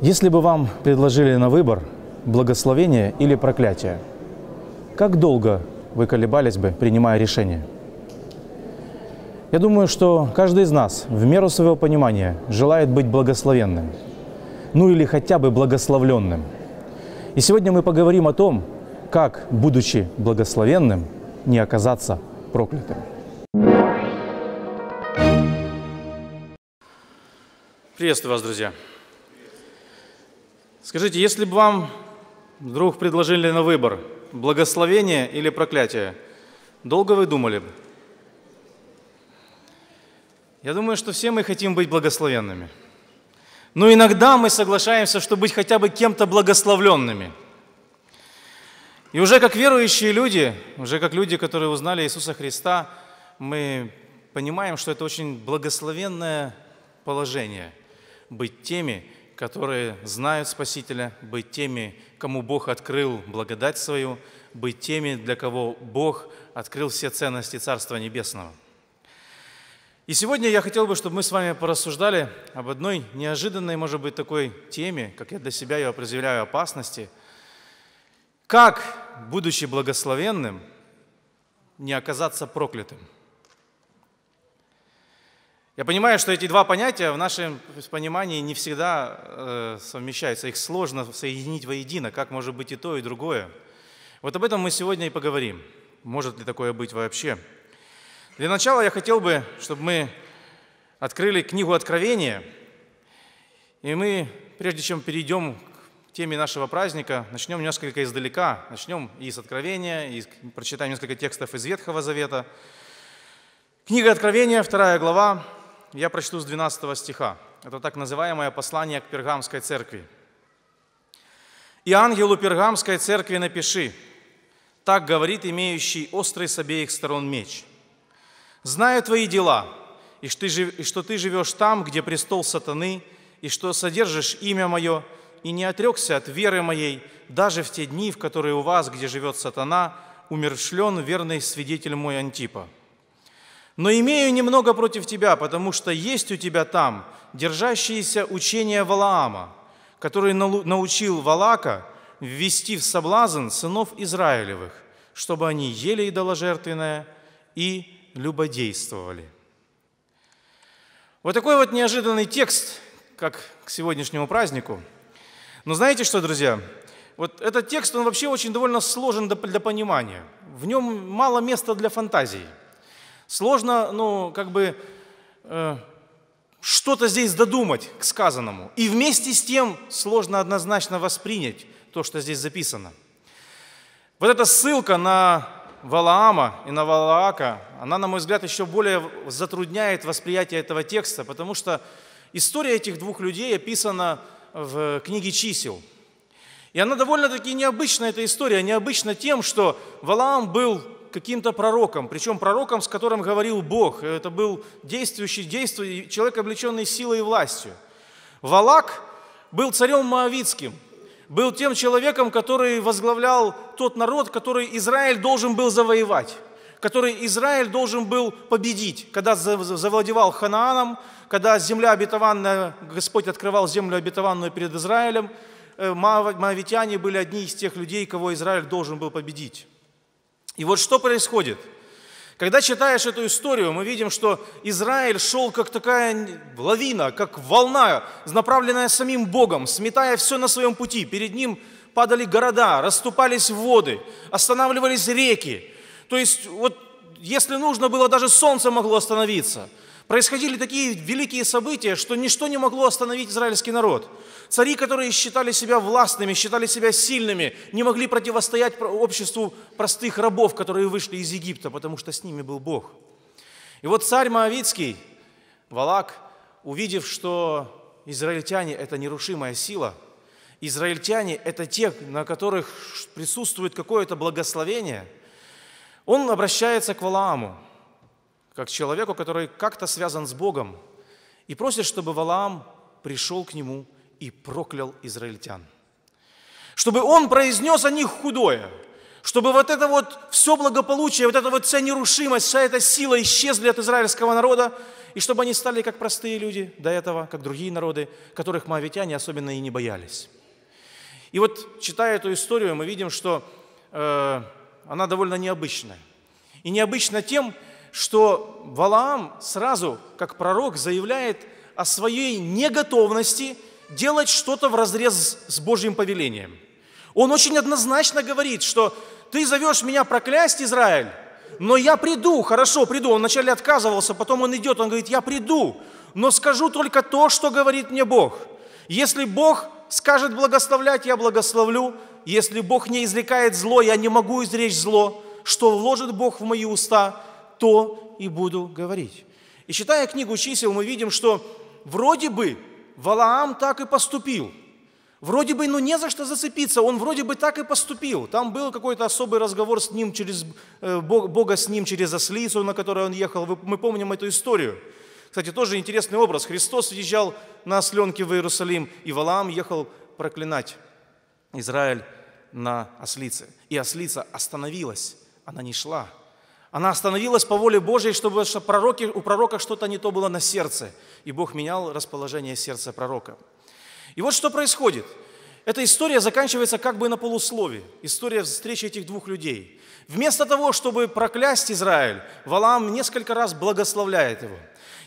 Если бы вам предложили на выбор благословение или проклятие, как долго вы колебались бы, принимая решение? Я думаю, что каждый из нас в меру своего понимания желает быть благословенным, ну или хотя бы благословленным. И сегодня мы поговорим о том, как, будучи благословенным, не оказаться проклятым. Приветствую вас, друзья! Скажите, если бы вам вдруг предложили на выбор благословение или проклятие, долго вы думали бы? Я думаю, что все мы хотим быть благословенными. Но иногда мы соглашаемся, чтобы быть хотя бы кем-то благословленными. И уже как верующие люди, уже как люди, которые узнали Иисуса Христа, мы понимаем, что это очень благословенное положение быть теми, которые знают Спасителя, быть теми, кому Бог открыл благодать свою, быть теми, для кого Бог открыл все ценности Царства Небесного. И сегодня я хотел бы, чтобы мы с вами порассуждали об одной неожиданной, может быть, такой теме, как я для себя ее определяю, опасности. Как, будучи благословенным, не оказаться проклятым – я понимаю, что эти два понятия в нашем понимании не всегда э, совмещаются, их сложно соединить воедино, как может быть и то, и другое. Вот об этом мы сегодня и поговорим. Может ли такое быть вообще? Для начала я хотел бы, чтобы мы открыли книгу Откровения, и мы, прежде чем перейдем к теме нашего праздника, начнем несколько издалека, начнем и с Откровения, и прочитаем несколько текстов из Ветхого Завета. Книга Откровения, вторая глава, я прочту с 12 стиха. Это так называемое послание к Пергамской церкви. «И ангелу Пергамской церкви напиши, так говорит имеющий острый с обеих сторон меч. Знаю твои дела, и что ты живешь там, где престол сатаны, и что содержишь имя мое, и не отрекся от веры моей, даже в те дни, в которые у вас, где живет сатана, умершлен верный свидетель мой Антипа» Но имею немного против тебя, потому что есть у тебя там держащиеся учения Валаама, который научил Валака ввести в соблазн сынов Израилевых, чтобы они ели идоложертвенное и любодействовали. Вот такой вот неожиданный текст, как к сегодняшнему празднику. Но знаете что, друзья? Вот этот текст, он вообще очень довольно сложен для понимания. В нем мало места для фантазии – Сложно, ну, как бы э, что-то здесь додумать к сказанному. И вместе с тем сложно однозначно воспринять то, что здесь записано. Вот эта ссылка на Валаама и на Валаака, она, на мой взгляд, еще более затрудняет восприятие этого текста, потому что история этих двух людей описана в книге чисел. И она довольно-таки необычна, эта история, необычна тем, что Валаам был каким-то пророком, причем пророком, с которым говорил Бог. Это был действующий, действующий человек, облеченный силой и властью. Валак был царем Моавицким, был тем человеком, который возглавлял тот народ, который Израиль должен был завоевать который Израиль должен был победить, когда завладевал Ханааном, когда земля обетованная, Господь открывал землю обетованную перед Израилем, э, Моавитяне были одни из тех людей, кого Израиль должен был победить. И вот что происходит? Когда читаешь эту историю, мы видим, что Израиль шел как такая лавина, как волна, направленная самим Богом, сметая все на своем пути. Перед ним падали города, расступались воды, останавливались реки. То есть вот если нужно было, даже солнце могло остановиться – происходили такие великие события, что ничто не могло остановить израильский народ. Цари, которые считали себя властными, считали себя сильными, не могли противостоять обществу простых рабов, которые вышли из Египта, потому что с ними был Бог. И вот царь Моавицкий, Валак, увидев, что израильтяне – это нерушимая сила, израильтяне – это те, на которых присутствует какое-то благословение, он обращается к Валааму – как человеку, который как-то связан с Богом, и просит, чтобы Валаам пришел к нему и проклял израильтян. Чтобы он произнес о них худое, чтобы вот это вот все благополучие, вот эта вот вся нерушимость, вся эта сила исчезли от израильского народа, и чтобы они стали как простые люди до этого, как другие народы, которых моавитяне особенно и не боялись. И вот, читая эту историю, мы видим, что э, она довольно необычная. И необычна тем, что Валаам сразу, как пророк, заявляет о своей неготовности делать что-то в разрез с Божьим повелением. Он очень однозначно говорит, что ты зовешь меня проклясть Израиль, но я приду, хорошо, приду. Он вначале отказывался, потом он идет, он говорит, я приду, но скажу только то, что говорит мне Бог. Если Бог скажет благословлять, я благословлю. Если Бог не извлекает зло, я не могу изречь зло. Что вложит Бог в мои уста, то и буду говорить. И читая книгу чисел, мы видим, что вроде бы Валаам так и поступил. Вроде бы, ну не за что зацепиться, он вроде бы так и поступил. Там был какой-то особый разговор с ним через, э, Бога с ним через ослицу, на которой он ехал. Мы помним эту историю. Кстати, тоже интересный образ. Христос въезжал на осленке в Иерусалим, и Валаам ехал проклинать Израиль на ослице. И ослица остановилась, она не шла – она остановилась по воле Божьей, чтобы пророки, у пророка что-то не то было на сердце. И Бог менял расположение сердца пророка. И вот что происходит. Эта история заканчивается как бы на полуслове. История встречи этих двух людей. Вместо того, чтобы проклясть Израиль, Валам несколько раз благословляет его.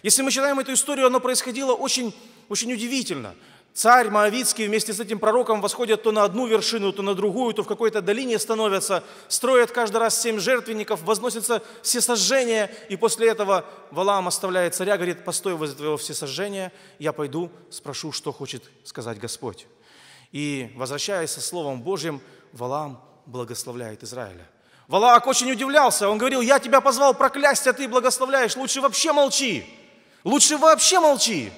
Если мы читаем эту историю, она происходила очень, очень удивительно. Царь Моавицкий вместе с этим пророком восходят то на одну вершину, то на другую, то в какой-то долине становятся, строят каждый раз семь жертвенников, возносятся всесожжение, и после этого Валаам оставляет царя, говорит, постой возле твоего всесожжения, я пойду, спрошу, что хочет сказать Господь. И, возвращаясь со Словом Божьим, Валаам благословляет Израиля. Валаак очень удивлялся, он говорил, я тебя позвал проклясть, а ты благословляешь, лучше вообще молчи, лучше вообще молчи.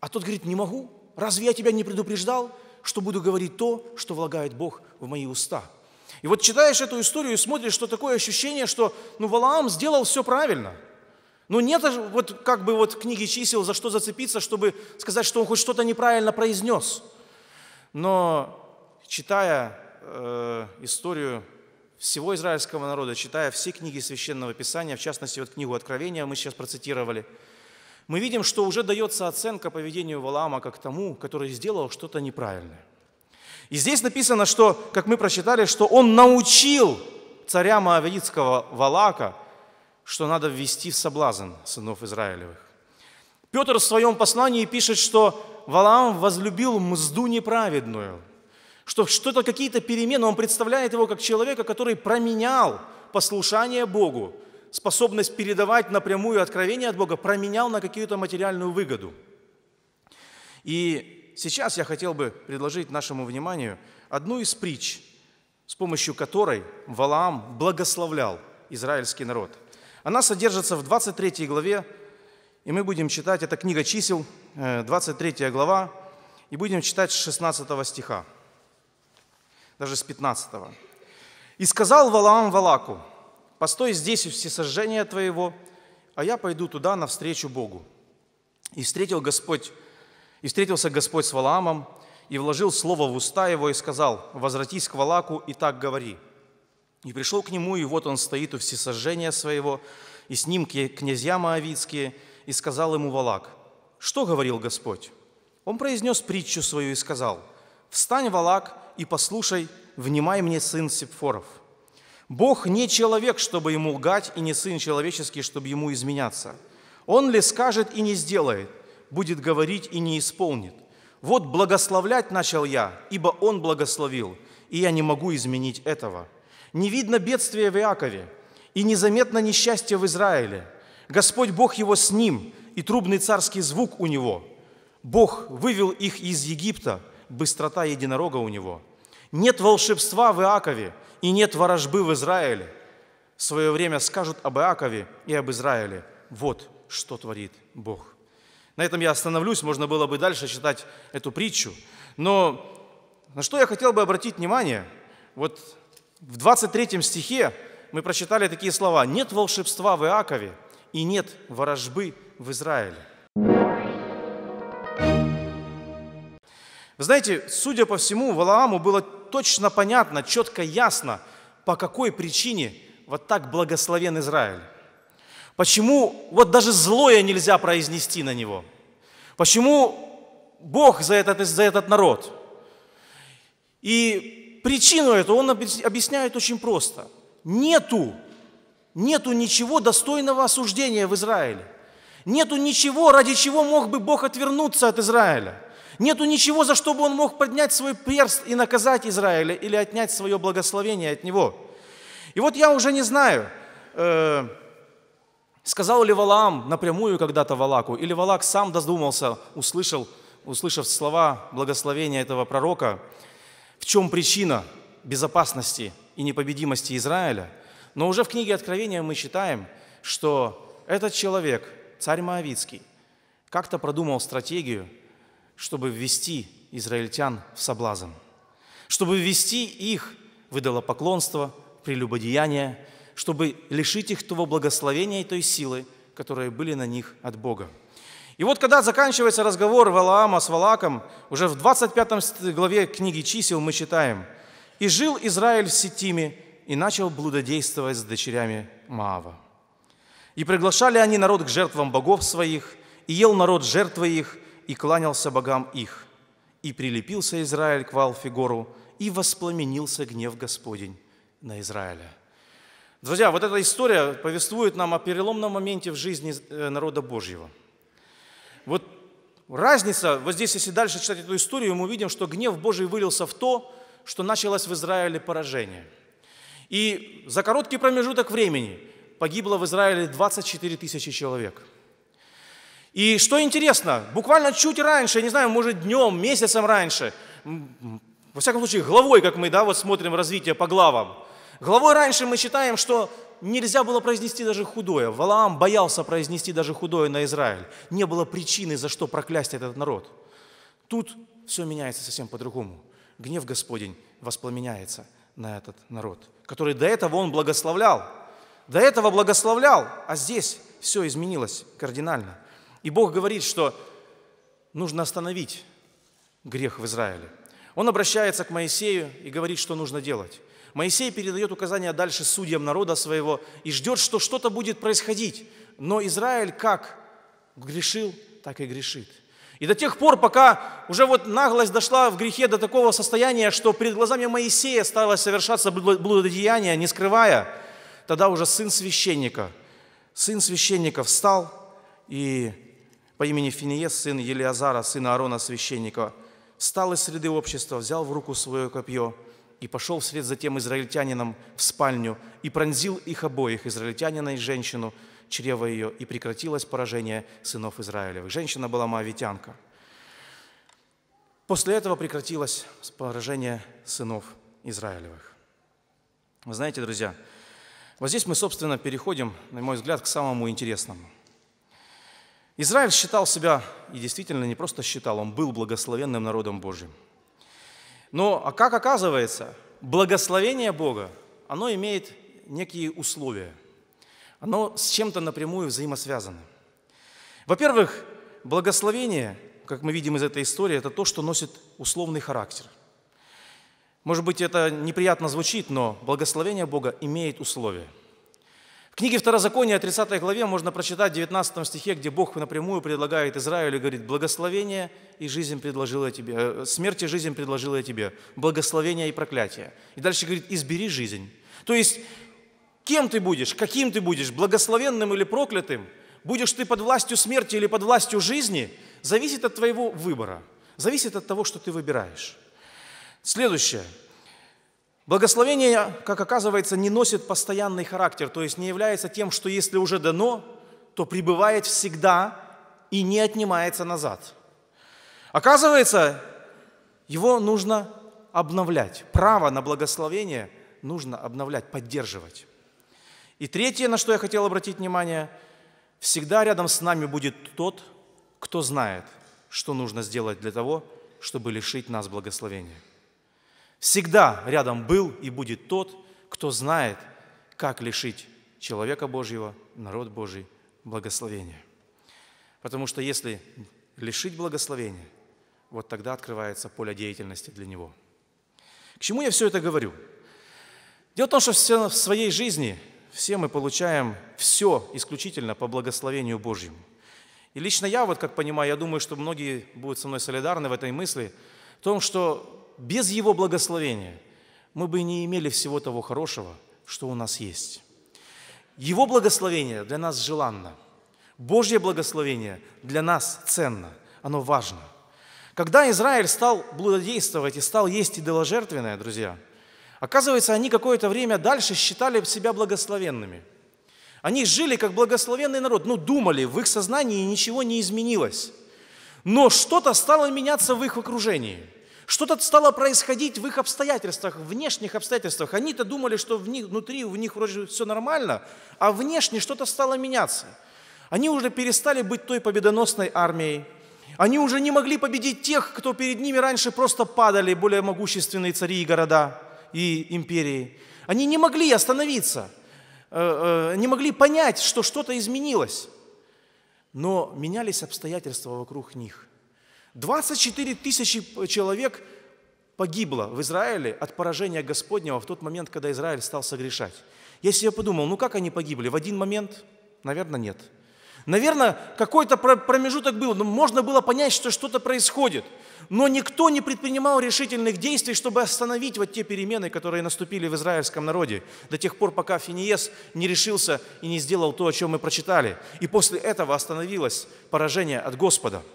А тот говорит, не могу, Разве я тебя не предупреждал, что буду говорить то, что влагает Бог в мои уста? И вот читаешь эту историю и смотришь, что такое ощущение, что ну, Валаам сделал все правильно. Но ну, нет вот как бы вот книги чисел, за что зацепиться, чтобы сказать, что он хоть что-то неправильно произнес. Но читая э, историю всего израильского народа, читая все книги Священного Писания, в частности вот книгу Откровения мы сейчас процитировали – мы видим, что уже дается оценка поведению Валаама как тому, который сделал что-то неправильное. И здесь написано, что, как мы прочитали, что он научил царя Моавитского Валака, что надо ввести в соблазн сынов Израилевых. Петр в своем послании пишет, что Валаам возлюбил мзду неправедную, что что-то, какие-то перемены, он представляет его как человека, который променял послушание Богу способность передавать напрямую откровение от Бога променял на какую-то материальную выгоду. И сейчас я хотел бы предложить нашему вниманию одну из притч, с помощью которой Валаам благословлял израильский народ. Она содержится в 23 главе, и мы будем читать, это книга чисел, 23 э, глава, и будем читать с 16 стиха, даже с 15. «И сказал Валаам Валаку, постой здесь у всесожжения твоего, а я пойду туда навстречу Богу». И, встретил Господь, и встретился Господь с Валаамом, и вложил слово в уста его, и сказал, «Возвратись к Валаку и так говори». И пришел к нему, и вот он стоит у всесожжения своего, и с ним князья Моавицкие, и сказал ему Валак, «Что говорил Господь?» Он произнес притчу свою и сказал, «Встань, Валак, и послушай, внимай мне, сын Сепфоров». Бог не человек, чтобы ему лгать, и не сын человеческий, чтобы ему изменяться. Он ли скажет и не сделает, будет говорить и не исполнит. Вот благословлять начал я, ибо он благословил, и я не могу изменить этого. Не видно бедствия в Иакове, и незаметно несчастье в Израиле. Господь Бог его с ним, и трубный царский звук у него. Бог вывел их из Египта, быстрота единорога у него. Нет волшебства в Иакове, и нет ворожбы в Израиле, в свое время скажут об Иакове и об Израиле. Вот что творит Бог. На этом я остановлюсь, можно было бы дальше читать эту притчу. Но на что я хотел бы обратить внимание, вот в 23 стихе мы прочитали такие слова «Нет волшебства в Иакове и нет ворожбы в Израиле». Вы знаете, судя по всему, Валааму было точно понятно, четко ясно, по какой причине вот так благословен Израиль. Почему вот даже злое нельзя произнести на него? Почему Бог за этот, за этот народ? И причину эту он объясняет очень просто. Нету, нету ничего достойного осуждения в Израиле. Нету ничего, ради чего мог бы Бог отвернуться от Израиля – Нету ничего, за что бы он мог поднять свой перст и наказать Израиля или отнять свое благословение от него. И вот я уже не знаю, э, сказал ли Валаам напрямую когда-то Валаку, или Валак сам додумался, услышал, услышав слова благословения этого пророка, в чем причина безопасности и непобедимости Израиля. Но уже в книге Откровения мы читаем, что этот человек, царь Моавицкий, как-то продумал стратегию – чтобы ввести израильтян в соблазн, чтобы ввести их в идолопоклонство, прелюбодеяние, чтобы лишить их того благословения и той силы, которые были на них от Бога. И вот когда заканчивается разговор Валаама с Валаком, уже в 25 главе книги чисел мы читаем, «И жил Израиль в Сетиме, и начал блудодействовать с дочерями Маава. И приглашали они народ к жертвам богов своих, и ел народ жертвы их, и кланялся богам их. И прилепился Израиль к Валфигору, и воспламенился гнев Господень на Израиля». Друзья, вот эта история повествует нам о переломном моменте в жизни э, народа Божьего. Вот разница, вот здесь, если дальше читать эту историю, мы увидим, что гнев Божий вылился в то, что началось в Израиле поражение. И за короткий промежуток времени погибло в Израиле 24 тысячи человек – и что интересно, буквально чуть раньше, я не знаю, может днем, месяцем раньше, во всяком случае главой, как мы да, вот смотрим развитие по главам, главой раньше мы считаем, что нельзя было произнести даже худое. Валаам боялся произнести даже худое на Израиль. Не было причины, за что проклясть этот народ. Тут все меняется совсем по-другому. Гнев Господень воспламеняется на этот народ, который до этого он благословлял. До этого благословлял, а здесь все изменилось кардинально – и Бог говорит, что нужно остановить грех в Израиле. Он обращается к Моисею и говорит, что нужно делать. Моисей передает указания дальше судьям народа своего и ждет, что что-то будет происходить. Но Израиль как грешил, так и грешит. И до тех пор, пока уже вот наглость дошла в грехе до такого состояния, что перед глазами Моисея стало совершаться блудодеяние, не скрывая, тогда уже сын священника, сын священника встал и по имени Финиес, сын Елиазара, сына Аарона, священника, встал из среды общества, взял в руку свое копье и пошел вслед за тем израильтянином в спальню и пронзил их обоих, израильтянина и женщину, чрево ее, и прекратилось поражение сынов Израилевых. Женщина была моавитянка. После этого прекратилось поражение сынов Израилевых. Вы знаете, друзья, вот здесь мы, собственно, переходим, на мой взгляд, к самому интересному – Израиль считал себя, и действительно не просто считал, он был благословенным народом Божьим. Но, а как оказывается, благословение Бога, оно имеет некие условия. Оно с чем-то напрямую взаимосвязано. Во-первых, благословение, как мы видим из этой истории, это то, что носит условный характер. Может быть, это неприятно звучит, но благословение Бога имеет условия – книге Второзакония, 30 главе, можно прочитать в 19 стихе, где Бог напрямую предлагает Израилю, говорит, благословение и жизнь предложила тебе, э, смерть и жизнь предложила я тебе, благословение и проклятие. И дальше говорит, избери жизнь. То есть, кем ты будешь, каким ты будешь, благословенным или проклятым, будешь ты под властью смерти или под властью жизни, зависит от твоего выбора, зависит от того, что ты выбираешь. Следующее – Благословение, как оказывается, не носит постоянный характер, то есть не является тем, что если уже дано, то пребывает всегда и не отнимается назад. Оказывается, его нужно обновлять. Право на благословение нужно обновлять, поддерживать. И третье, на что я хотел обратить внимание, всегда рядом с нами будет тот, кто знает, что нужно сделать для того, чтобы лишить нас благословения. Всегда рядом был и будет тот, кто знает, как лишить человека Божьего, народ Божий благословения. Потому что если лишить благословения, вот тогда открывается поле деятельности для него. К чему я все это говорю? Дело в том, что все в своей жизни все мы получаем все исключительно по благословению Божьему. И лично я, вот как понимаю, я думаю, что многие будут со мной солидарны в этой мысли, в том, что без Его благословения мы бы не имели всего того хорошего, что у нас есть. Его благословение для нас желанно. Божье благословение для нас ценно, оно важно. Когда Израиль стал блудодействовать и стал есть идоложертвенное, друзья, оказывается, они какое-то время дальше считали себя благословенными. Они жили как благословенный народ, ну, думали, в их сознании ничего не изменилось. Но что-то стало меняться в их окружении – что-то стало происходить в их обстоятельствах, внешних обстоятельствах. Они-то думали, что в них, внутри у них вроде все нормально, а внешне что-то стало меняться. Они уже перестали быть той победоносной армией. Они уже не могли победить тех, кто перед ними раньше просто падали, более могущественные цари и города, и империи. Они не могли остановиться, э, э, не могли понять, что что-то изменилось. Но менялись обстоятельства вокруг них. 24 тысячи человек погибло в Израиле от поражения Господнего в тот момент, когда Израиль стал согрешать. Я себе подумал, ну как они погибли? В один момент? Наверное, нет. Наверное, какой-то промежуток был, но можно было понять, что что-то происходит. Но никто не предпринимал решительных действий, чтобы остановить вот те перемены, которые наступили в израильском народе, до тех пор, пока Финиес не решился и не сделал то, о чем мы прочитали. И после этого остановилось поражение от Господа –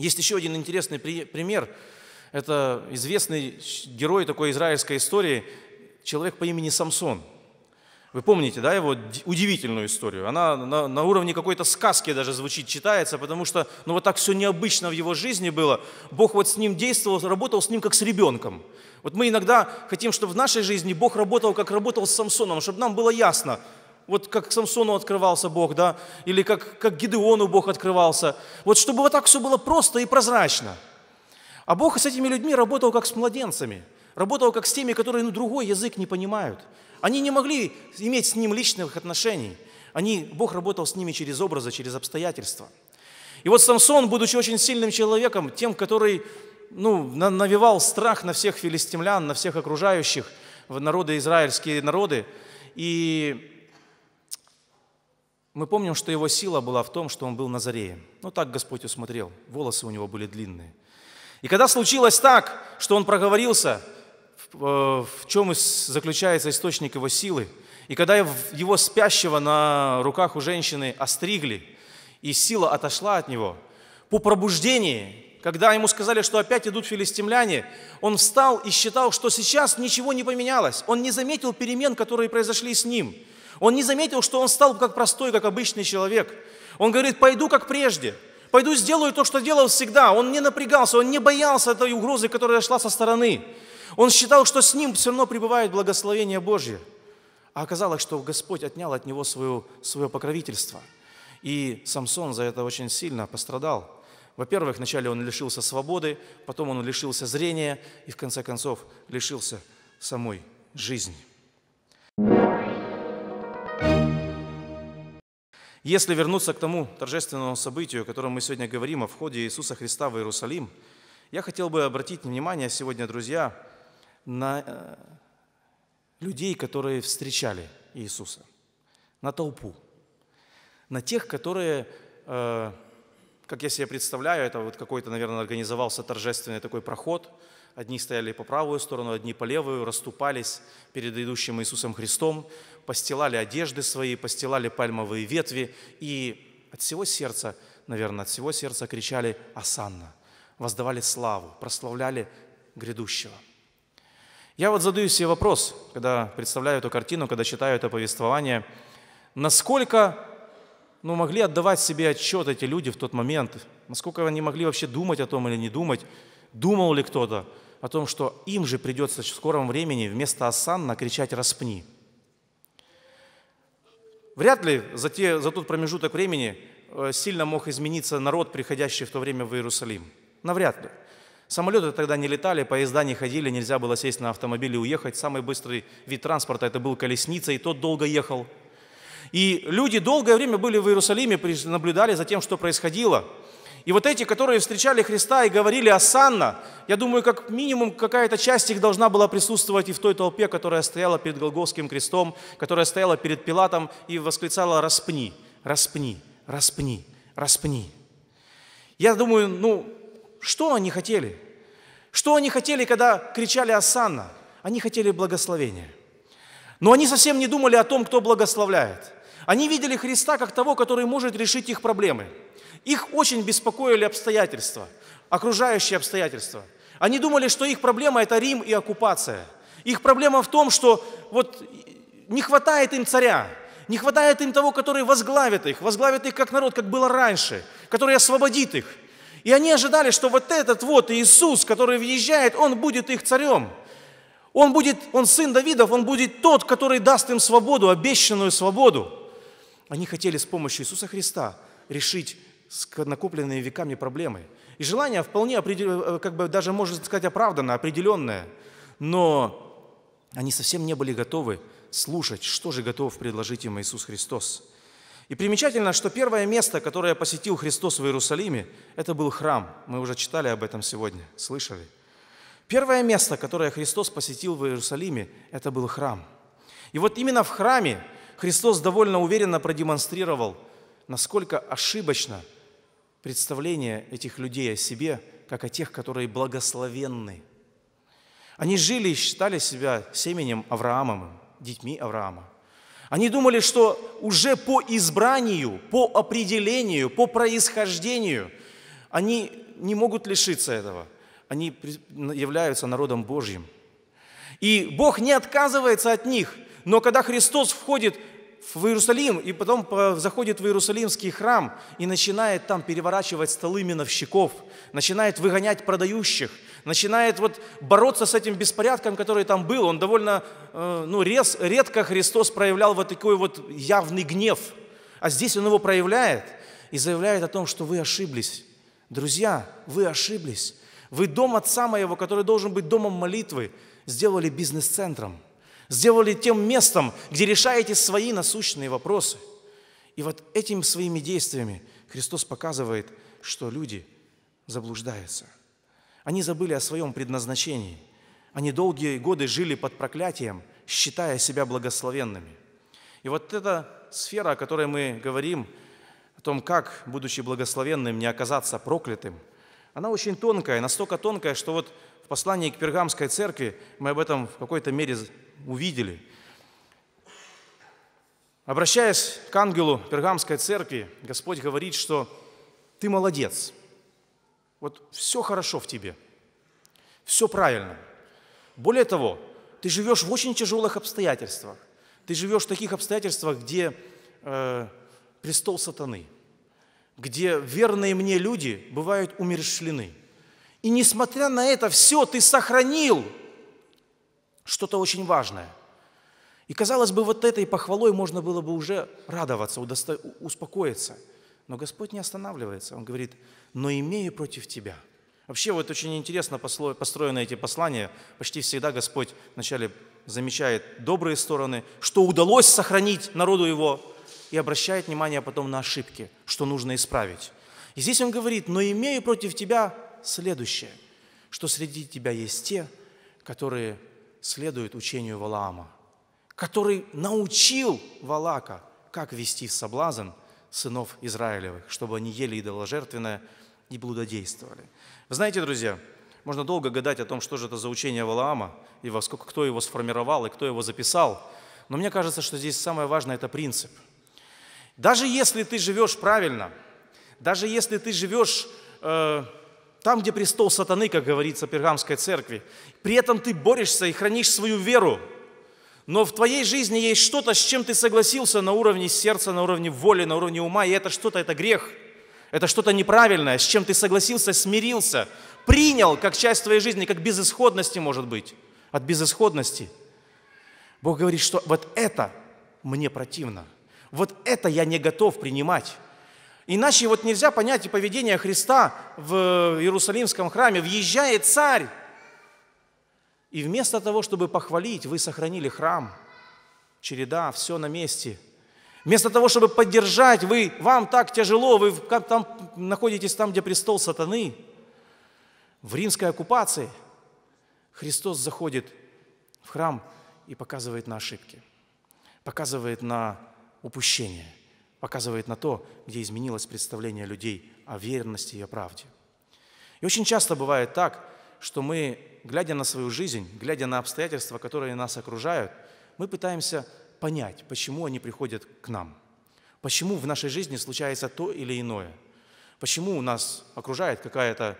есть еще один интересный пример. Это известный герой такой израильской истории, человек по имени Самсон. Вы помните, да, его удивительную историю? Она на, на уровне какой-то сказки даже звучит, читается, потому что, ну, вот так все необычно в его жизни было. Бог вот с ним действовал, работал с ним как с ребенком. Вот мы иногда хотим, чтобы в нашей жизни Бог работал, как работал с Самсоном, чтобы нам было ясно, вот как Самсону открывался Бог, да, или как, как Гидеону Бог открывался. Вот чтобы вот так все было просто и прозрачно. А Бог с этими людьми работал как с младенцами, работал как с теми, которые ну, другой язык не понимают. Они не могли иметь с Ним личных отношений. Они, Бог работал с ними через образы, через обстоятельства. И вот Самсон, будучи очень сильным человеком, тем, который ну, навевал страх на всех филистимлян, на всех окружающих, народы израильские народы, и мы помним, что его сила была в том, что он был Назареем. Ну, так Господь усмотрел. Волосы у него были длинные. И когда случилось так, что он проговорился, в э, чем заключается источник его силы, и когда его спящего на руках у женщины остригли, и сила отошла от него, по пробуждении, когда ему сказали, что опять идут филистимляне, он встал и считал, что сейчас ничего не поменялось. Он не заметил перемен, которые произошли с ним – он не заметил, что он стал как простой, как обычный человек. Он говорит, пойду как прежде, пойду сделаю то, что делал всегда. Он не напрягался, он не боялся этой угрозы, которая шла со стороны. Он считал, что с ним все равно пребывает благословение Божье. А оказалось, что Господь отнял от него свое, свое покровительство. И Самсон за это очень сильно пострадал. Во-первых, вначале он лишился свободы, потом он лишился зрения и в конце концов лишился самой жизни. Если вернуться к тому торжественному событию, о котором мы сегодня говорим, о входе Иисуса Христа в Иерусалим, я хотел бы обратить внимание сегодня, друзья, на э, людей, которые встречали Иисуса, на толпу, на тех, которые, э, как я себе представляю, это вот какой-то, наверное, организовался торжественный такой проход – Одни стояли по правую сторону, одни по левую, расступались перед идущим Иисусом Христом, постилали одежды свои, постилали пальмовые ветви и от всего сердца, наверное, от всего сердца кричали «Асанна!», воздавали славу, прославляли грядущего. Я вот задаю себе вопрос, когда представляю эту картину, когда читаю это повествование, насколько ну, могли отдавать себе отчет эти люди в тот момент, насколько они могли вообще думать о том или не думать, Думал ли кто-то о том, что им же придется в скором времени вместо Асанна кричать «распни»? Вряд ли за, те, за тот промежуток времени э, сильно мог измениться народ, приходящий в то время в Иерусалим. Навряд ли. Самолеты тогда не летали, поезда не ходили, нельзя было сесть на автомобиль и уехать. Самый быстрый вид транспорта это был колесница, и тот долго ехал. И люди долгое время были в Иерусалиме, наблюдали за тем, что происходило – и вот эти, которые встречали Христа и говорили «Асанна», я думаю, как минимум какая-то часть их должна была присутствовать и в той толпе, которая стояла перед Голгофским крестом, которая стояла перед Пилатом и восклицала «Распни, распни, распни, распни». Я думаю, ну, что они хотели? Что они хотели, когда кричали «Асанна»? Они хотели благословения. Но они совсем не думали о том, кто благословляет – они видели Христа как того, который может решить их проблемы. Их очень беспокоили обстоятельства, окружающие обстоятельства. Они думали, что их проблема – это Рим и оккупация. Их проблема в том, что вот не хватает им царя, не хватает им того, который возглавит их, возглавит их как народ, как было раньше, который освободит их. И они ожидали, что вот этот вот Иисус, который въезжает, он будет их царем. Он будет, он сын Давидов, он будет тот, который даст им свободу, обещанную свободу. Они хотели с помощью Иисуса Христа решить с накопленными веками проблемы. И желание вполне, э, э, как бы даже, можно сказать, оправданное, определенное. Но они совсем не были готовы слушать, что же готов предложить им Иисус Христос. И примечательно, что первое место, которое посетил Христос в Иерусалиме, это был храм. Мы уже читали об этом сегодня, слышали. Первое место, которое Христос посетил в Иерусалиме, это был храм. И вот именно в храме Христос довольно уверенно продемонстрировал, насколько ошибочно представление этих людей о себе, как о тех, которые благословенны. Они жили и считали себя семенем Авраамовым, детьми Авраама. Они думали, что уже по избранию, по определению, по происхождению они не могут лишиться этого. Они являются народом Божьим. И Бог не отказывается от них. Но когда Христос входит в Иерусалим, и потом заходит в Иерусалимский храм и начинает там переворачивать столы миновщиков, начинает выгонять продающих, начинает вот бороться с этим беспорядком, который там был. Он довольно, э, ну, рез, редко Христос проявлял вот такой вот явный гнев, а здесь он его проявляет и заявляет о том, что вы ошиблись. Друзья, вы ошиблись. Вы дом отца моего, который должен быть домом молитвы, сделали бизнес-центром – сделали тем местом, где решаете свои насущные вопросы. И вот этими своими действиями Христос показывает, что люди заблуждаются. Они забыли о своем предназначении. Они долгие годы жили под проклятием, считая себя благословенными. И вот эта сфера, о которой мы говорим, о том, как, будучи благословенным, не оказаться проклятым, она очень тонкая, настолько тонкая, что вот в послании к Пергамской церкви мы об этом в какой-то мере увидели. Обращаясь к ангелу Пергамской церкви, Господь говорит, что ты молодец. Вот все хорошо в тебе, все правильно. Более того, ты живешь в очень тяжелых обстоятельствах. Ты живешь в таких обстоятельствах, где э, престол сатаны, где верные мне люди бывают умершлены. И несмотря на это все, ты сохранил что-то очень важное. И казалось бы, вот этой похвалой можно было бы уже радоваться, удосто... успокоиться. Но Господь не останавливается. Он говорит, но имею против тебя. Вообще вот очень интересно построены эти послания. Почти всегда Господь вначале замечает добрые стороны, что удалось сохранить народу его, и обращает внимание потом на ошибки, что нужно исправить. И здесь он говорит, но имею против тебя следующее, что среди тебя есть те, которые следует учению Валаама, который научил Валака, как вести в соблазн сынов Израилевых, чтобы они ели идоложертвенное и блудодействовали. Вы знаете, друзья, можно долго гадать о том, что же это за учение Валаама, и во сколько, кто его сформировал, и кто его записал. Но мне кажется, что здесь самое важное – это принцип. Даже если ты живешь правильно, даже если ты живешь э, там, где престол сатаны, как говорится в Пергамской церкви. При этом ты борешься и хранишь свою веру. Но в твоей жизни есть что-то, с чем ты согласился на уровне сердца, на уровне воли, на уровне ума, и это что-то, это грех. Это что-то неправильное, с чем ты согласился, смирился, принял как часть твоей жизни, как безысходности, может быть, от безысходности. Бог говорит, что вот это мне противно, вот это я не готов принимать. Иначе вот нельзя понять и поведение Христа в Иерусалимском храме. Въезжает царь, и вместо того, чтобы похвалить, вы сохранили храм, череда, все на месте. Вместо того, чтобы поддержать, вы, вам так тяжело, вы как там находитесь там, где престол сатаны. В римской оккупации Христос заходит в храм и показывает на ошибки, показывает на упущение – показывает на то, где изменилось представление людей о верности и о правде. И очень часто бывает так, что мы, глядя на свою жизнь, глядя на обстоятельства, которые нас окружают, мы пытаемся понять, почему они приходят к нам, почему в нашей жизни случается то или иное, почему у нас окружает какая-то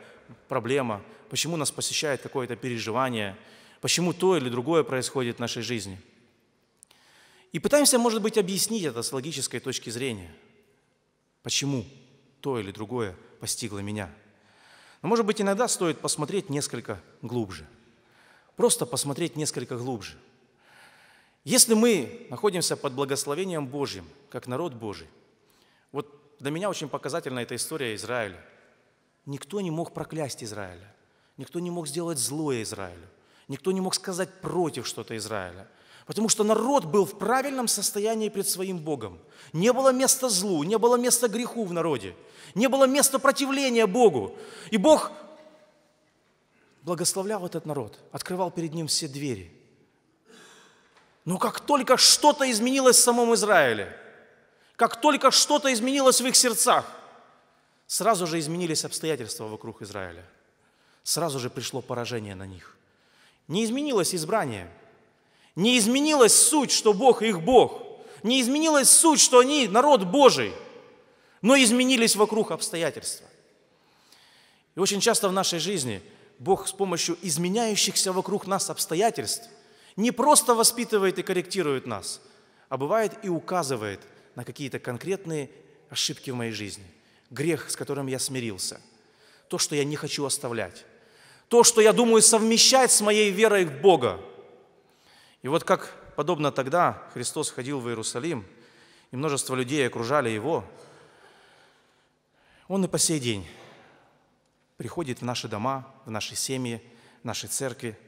проблема, почему нас посещает какое-то переживание, почему то или другое происходит в нашей жизни – и пытаемся, может быть, объяснить это с логической точки зрения. Почему то или другое постигло меня? Но, может быть, иногда стоит посмотреть несколько глубже. Просто посмотреть несколько глубже. Если мы находимся под благословением Божьим, как народ Божий, вот для меня очень показательна эта история Израиля. Никто не мог проклясть Израиля. Никто не мог сделать злое Израилю. Никто не мог сказать против что-то Израиля – Потому что народ был в правильном состоянии пред своим Богом. Не было места злу, не было места греху в народе, не было места противления Богу. И Бог благословлял этот народ, открывал перед ним все двери. Но как только что-то изменилось в самом Израиле, как только что-то изменилось в их сердцах, сразу же изменились обстоятельства вокруг Израиля. Сразу же пришло поражение на них. Не изменилось избрание – не изменилась суть, что Бог их Бог. Не изменилась суть, что они народ Божий. Но изменились вокруг обстоятельства. И очень часто в нашей жизни Бог с помощью изменяющихся вокруг нас обстоятельств не просто воспитывает и корректирует нас, а бывает и указывает на какие-то конкретные ошибки в моей жизни, грех, с которым я смирился, то, что я не хочу оставлять, то, что я думаю совмещать с моей верой в Бога, и вот как, подобно тогда, Христос ходил в Иерусалим, и множество людей окружали Его, Он и по сей день приходит в наши дома, в наши семьи, в наши церкви.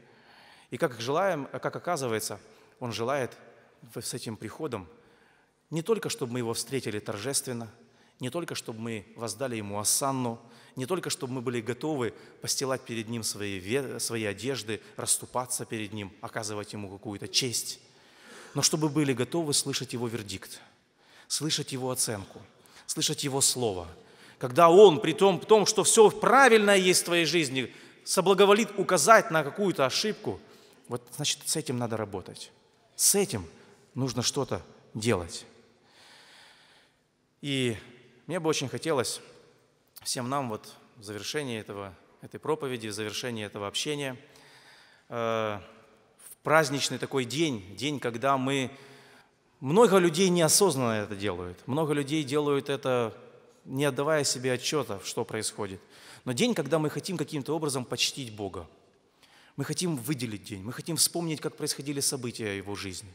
И как желаем, а как оказывается, Он желает с этим приходом не только, чтобы мы Его встретили торжественно, не только, чтобы мы воздали Ему осанну – не только чтобы мы были готовы постилать перед Ним свои, свои одежды, расступаться перед Ним, оказывать Ему какую-то честь, но чтобы были готовы слышать Его вердикт, слышать Его оценку, слышать Его слово. Когда Он, при том, в том, что все правильное есть в твоей жизни, соблаговолит указать на какую-то ошибку, вот значит, с этим надо работать. С этим нужно что-то делать. И мне бы очень хотелось всем нам вот в завершении этого, этой проповеди, в завершении этого общения, э, в праздничный такой день, день, когда мы... Много людей неосознанно это делают, много людей делают это, не отдавая себе отчета, что происходит. Но день, когда мы хотим каким-то образом почтить Бога, мы хотим выделить день, мы хотим вспомнить, как происходили события Его жизни.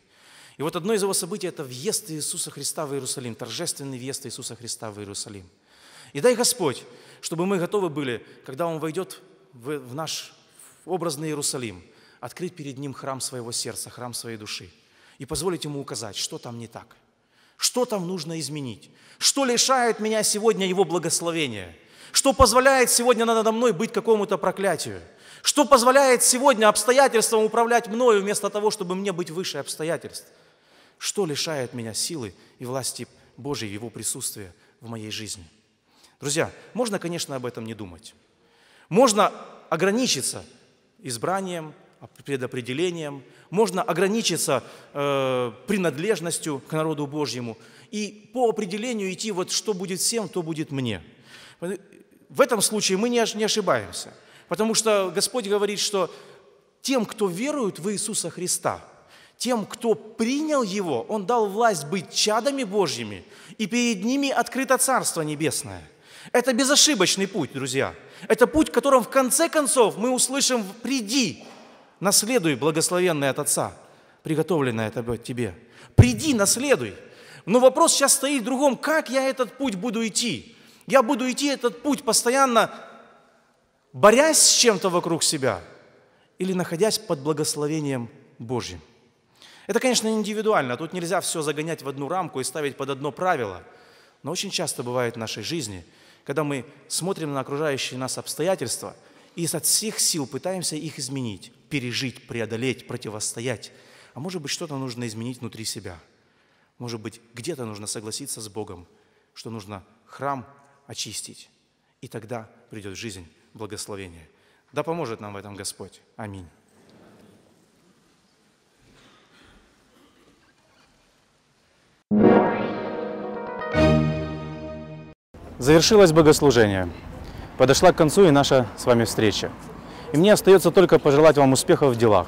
И вот одно из его событий – это въезд Иисуса Христа в Иерусалим, торжественный въезд Иисуса Христа в Иерусалим – и дай Господь, чтобы мы готовы были, когда Он войдет в, наш образный Иерусалим, открыть перед Ним храм своего сердца, храм своей души и позволить Ему указать, что там не так, что там нужно изменить, что лишает меня сегодня Его благословения, что позволяет сегодня надо мной быть какому-то проклятию, что позволяет сегодня обстоятельствам управлять мною вместо того, чтобы мне быть выше обстоятельств, что лишает меня силы и власти Божьей, в Его присутствии в моей жизни – Друзья, можно, конечно, об этом не думать. Можно ограничиться избранием, предопределением, можно ограничиться э, принадлежностью к народу Божьему и по определению идти, вот что будет всем, то будет мне. Э, в этом случае мы не, не ошибаемся, потому что Господь говорит, что тем, кто верует в Иисуса Христа, тем, кто принял Его, Он дал власть быть чадами Божьими, и перед ними открыто Царство Небесное – это безошибочный путь, друзья. Это путь, которым в конце концов мы услышим «приди, наследуй благословенное от Отца, приготовленное от тебе». «Приди, наследуй». Но вопрос сейчас стоит в другом, как я этот путь буду идти? Я буду идти этот путь постоянно, борясь с чем-то вокруг себя или находясь под благословением Божьим. Это, конечно, индивидуально, тут нельзя все загонять в одну рамку и ставить под одно правило, но очень часто бывает в нашей жизни – когда мы смотрим на окружающие нас обстоятельства и от всех сил пытаемся их изменить, пережить, преодолеть, противостоять. А может быть, что-то нужно изменить внутри себя. Может быть, где-то нужно согласиться с Богом, что нужно храм очистить. И тогда придет жизнь благословение. Да поможет нам в этом Господь. Аминь. Завершилось богослужение. Подошла к концу и наша с вами встреча. И мне остается только пожелать вам успехов в делах.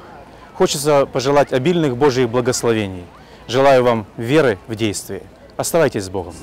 Хочется пожелать обильных Божьих благословений. Желаю вам веры в действие. Оставайтесь с Богом.